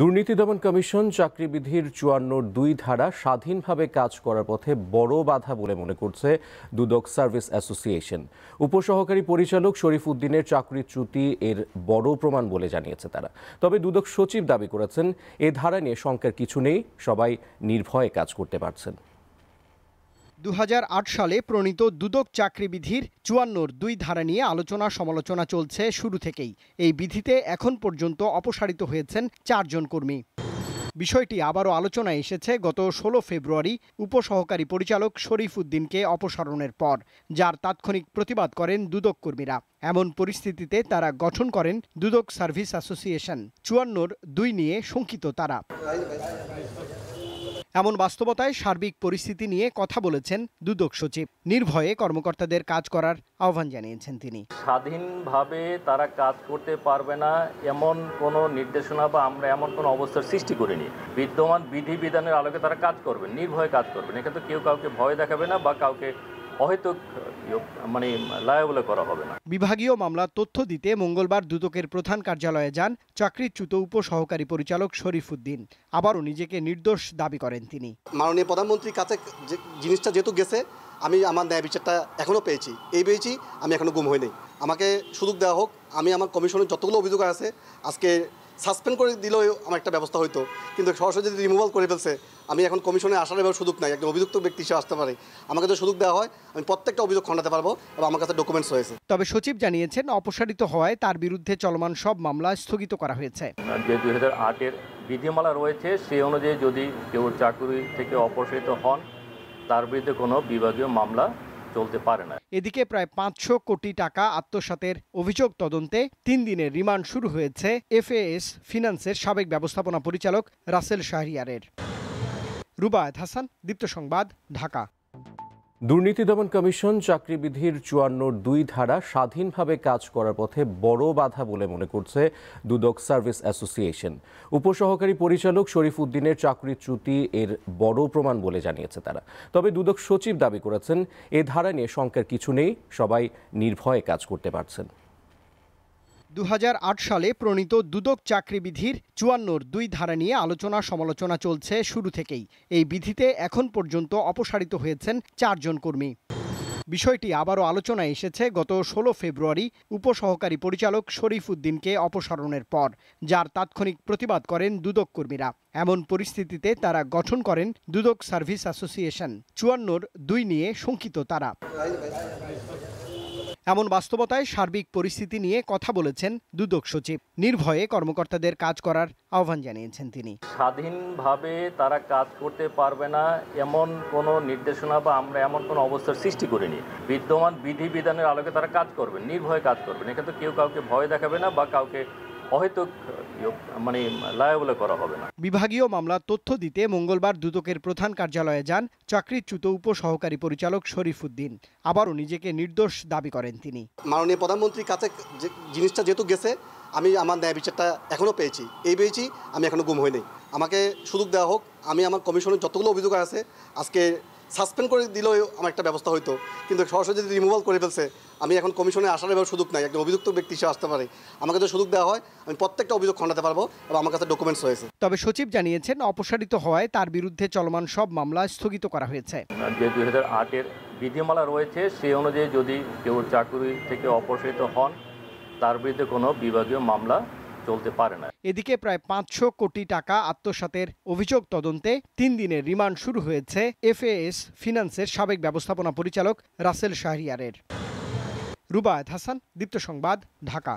দুর্নীতি দমন কমিশন চাকরিবিধির চুয়ান্নর দুই ধারা স্বাধীনভাবে কাজ করার পথে বড় বাধা বলে মনে করছে দুদক সার্ভিস অ্যাসোসিয়েশন উপসহকারী পরিচালক শরীফ উদ্দিনের চাকরি চ্যুতি এর বড় প্রমাণ বলে জানিয়েছে তারা তবে দুদক সচিব দাবি করেছেন এ ধারা নিয়ে শঙ্কার কিছু নেই সবাই নির্ভয়ে কাজ করতে পারছেন দু সালে প্রণীত দুদক চাকরি বিধির চুয়ান্নর দুই ধারা নিয়ে আলোচনা সমালোচনা চলছে শুরু থেকেই এই বিধিতে এখন পর্যন্ত অপসারিত হয়েছেন চারজন কর্মী বিষয়টি আবারও আলোচনায় এসেছে গত ষোলো ফেব্রুয়ারি উপসহকারী পরিচালক শরীফ উদ্দিনকে অপসারণের পর যার তাৎক্ষণিক প্রতিবাদ করেন দুদক কর্মীরা এমন পরিস্থিতিতে তারা গঠন করেন দুদক সার্ভিস অ্যাসোসিয়েশন চুয়ান্নর দুই নিয়ে শঙ্কিত তারা এমন বাস্তবতায় সার্বিক পরিস্থিতি নিয়ে কথা বলেছেন দুদক সচিব নির্ভয়ে কর্মকর্তাদের কাজ করার আহ্বান জানিয়েছেন তিনি স্বাধীনভাবে তারা কাজ করতে পারবে না এমন কোনো নির্দেশনা বা আমরা এমন কোনো অবস্থার সৃষ্টি করিনি বিদ্যমান বিধি বিধানের আলোকে তারা কাজ করবেন নির্ভয়ে কাজ করবেন এখানে তো কেউ কাউকে ভয় দেখাবে না বা কাউকে অহেতুক ইয়ে, মানে লায়াবলে করা হবে না বিভাগীয় মামলার তথ্য দিতে মঙ্গলবার দুদকের প্রধান কার্যালয়ে যান চাকরিচ্যুত উপসহকারী পরিচালক শরীফ উদ্দিন আবারও নিজেকে নির্দোষ দাবি করেন তিনি মাননীয় প্রধানমন্ত্রীর কাছে জিনিসটা যেহেতু গেছে আমি আমার ন্যায় বিচারটা এখনও পেয়েছি এই পেয়েছি আমি এখনও গুম হইনি আমাকে সুযোগ দেওয়া হোক আমি আমার কমিশনের যতগুলো অভিযোগ আছে আজকে সাসপেন্ড করে দিলেও আমার একটা ব্যবস্থা হইতো কিন্তু সরাসরি যদি রিমুভাল করে ফেলছে আমি এখন কমিশনে আসার এবার সুযোগ নাই একজন অভিযুক্ত ব্যক্তি হিসেবে আসতে পারে আমাকে যদি সুযোগ দেওয়া হয় আমি প্রত্যেকটা অভিযোগ খণ্ডাতে পারবো এবং আমার কাছে ডকুমেন্টস রয়েছে তবে সচিব জানিয়েছেন অপসারিত হওয়ায় তার বিরুদ্ধে চলমান সব মামলা স্থগিত করা হয়েছে যে দুই হাজার আটের বিধিমালা রয়েছে সেই অনুযায়ী যদি কেউ চাকরি থেকে অপসারিত হন তার বিরুদ্ধে কোনো বিভাগীয় মামলা চলতে পারে না এদিকে প্রায় পাঁচশো কোটি টাকা আত্মসাতের অভিযোগ তদন্তে তিন দিনের রিমান্ড শুরু হয়েছে এফএএস ফিন্যান্সের সাবেক ব্যবস্থাপনা পরিচালক রাসেল শাহরিয়ারের রুবায়ত হাসান দীপ্ত সংবাদ ঢাকা দুর্নীতি দমন কমিশন চাকরিবিধির চুয়ান্নর দুই ধারা স্বাধীনভাবে কাজ করার পথে বড় বাধা বলে মনে করছে দুদক সার্ভিস অ্যাসোসিয়েশন উপসহকারী পরিচালক শরীফ উদ্দিনের চাকরি চ্যুতি এর বড় প্রমাণ বলে জানিয়েছে তারা তবে দুদক সচিব দাবি করেছেন এ ধারা নিয়ে শঙ্কার কিছু নেই সবাই নির্ভয়ে কাজ করতে পারছেন দু সালে প্রণীত দুদক চাকরি বিধির চুয়ান্নর দুই ধারা নিয়ে আলোচনা সমালোচনা চলছে শুরু থেকেই এই বিধিতে এখন পর্যন্ত অপসারিত হয়েছেন চারজন কর্মী বিষয়টি আবারও আলোচনায় এসেছে গত ষোলো ফেব্রুয়ারি উপসহকারী পরিচালক শরীফ উদ্দিনকে অপসারণের পর যার তাৎক্ষণিক প্রতিবাদ করেন দুদক কর্মীরা এমন পরিস্থিতিতে তারা গঠন করেন দুদক সার্ভিস অ্যাসোসিয়েশন চুয়ান্নর দুই নিয়ে শঙ্কিত তারা এমন বাস্তবতায় সার্বিক পরিস্থিতি নিয়ে কথা বলেছেন দুদক সচিব নির্ভয়ে কর্মকর্তাদের কাজ করার আহ্বান জানিয়েছেন তিনি স্বাধীনভাবে তারা কাজ করতে পারবে না এমন কোনো নির্দেশনা বা আমরা এমন কোনো অবস্থার সৃষ্টি করিনি বিদ্যমান বিধিবিধানের আলোকে তারা কাজ করবে নির্ভয়ে কাজ করবেন তো কেউ কাউকে ভয় দেখাবে না বা কাউকে অহেতুক ইয়ে, মানে লায়াবলে করা হবে না বিভাগীয় মামলার তথ্য দিতে মঙ্গলবার দুদকের প্রধান কার্যালয়ে যান চাকরিচ্যুত উপসহকারী পরিচালক শরীফ উদ্দিন আবারও নিজেকে নির্দোষ দাবি করেন তিনি মাননীয় প্রধানমন্ত্রীর কাছে জিনিসটা যেহেতু গেছে আমি আমার ন্যায় বিচারটা এখনও পেয়েছি এই পেয়েছি আমি এখনও গুম হইনি আমাকে সুযোগ দেওয়া হোক আমি আমার কমিশনের যতগুলো অভিযোগ আছে আজকে সাসপেন্ড করে দিলেও আমার একটা ব্যবস্থা হইতো কিন্তু সরাসরি যদি রিমুভাল করে ফেলছে আমি এখন কমিশনে আসার এবার সুযোগ নাই একজন অভিযুক্ত ব্যক্তি হিসেবে আসতে পারে আমাকে যদি সুযোগ দেওয়া হয় আমি প্রত্যেকটা অভিযোগ খণ্ডাতে পারবো এবং আমার কাছে ডকুমেন্টস হয়েছে তবে সচিব জানিয়েছেন অপসারিত হওয়ায় তার বিরুদ্ধে চলমান সব মামলা স্থগিত করা হয়েছে যে দুই হাজার আটের বিধিমালা রয়েছে সেই অনুযায়ী যদি কেউ চাকরি থেকে অপসারিত হন তার বিরুদ্ধে কোনো বিভাগীয় মামলা চলতে পারে না এদিকে প্রায় পাঁচশো কোটি টাকা আত্মসাতের অভিযোগ তদন্তে তিন দিনের রিমান্ড শুরু হয়েছে এফএএস ফিন্যান্সের সাবেক ব্যবস্থাপনা পরিচালক রাসেল শাহরিয়ারের রুবায়ত হাসান দীপ্ত সংবাদ ঢাকা